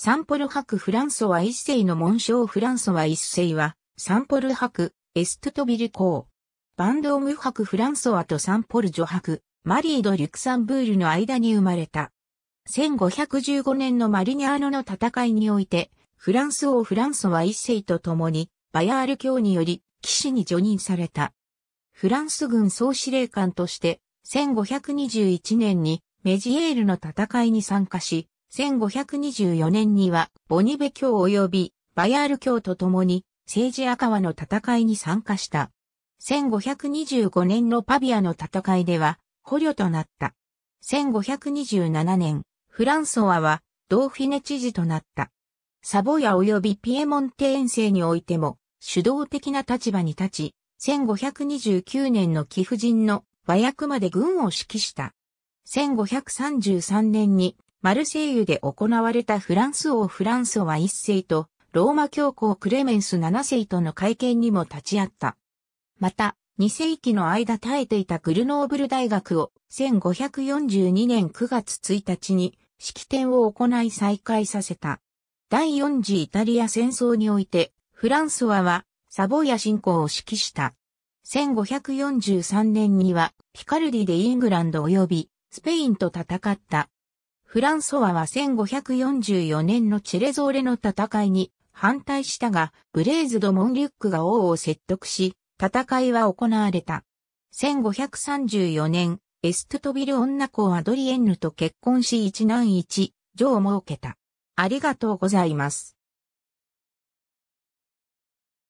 サンポル博フランソワ一世の紋章フランソワ一世は、サンポル博、エストトビル公。バンドーム博フランソワとサンポル女博、マリード・リュクサンブールの間に生まれた。1515年のマリニャーノの戦いにおいて、フランス王フランソワ一世と共に、バヤール教により、騎士に除任された。フランス軍総司令官として、1521年にメジエールの戦いに参加し、1524年には、ボニベ教及びバヤール教と共に、政治赤和の戦いに参加した。1525年のパビアの戦いでは、捕虜となった。1527年、フランソアは、ドーフィネ知事となった。サボヤ及びピエモンテ遠征においても、主導的な立場に立ち、1529年の貴婦人の和訳まで軍を指揮した。1533年にマルセイユで行われたフランス王フランソワ一世と、ローマ教皇クレメンス七世との会見にも立ち会った。また、2世紀の間耐えていたグルノーブル大学を1542年9月1日に式典を行い再開させた。第四次イタリア戦争において、フランソワはサボーヤ侵攻を指揮した。1543年にはピカルディでイングランド及びスペインと戦った。フランソワは1544年のチェレゾーレの戦いに反対したが、ブレーズド・モンリュックが王を説得し、戦いは行われた。1534年、エストトビル女皇アドリエンヌと結婚し一男一女を設けた。ありがとうございます。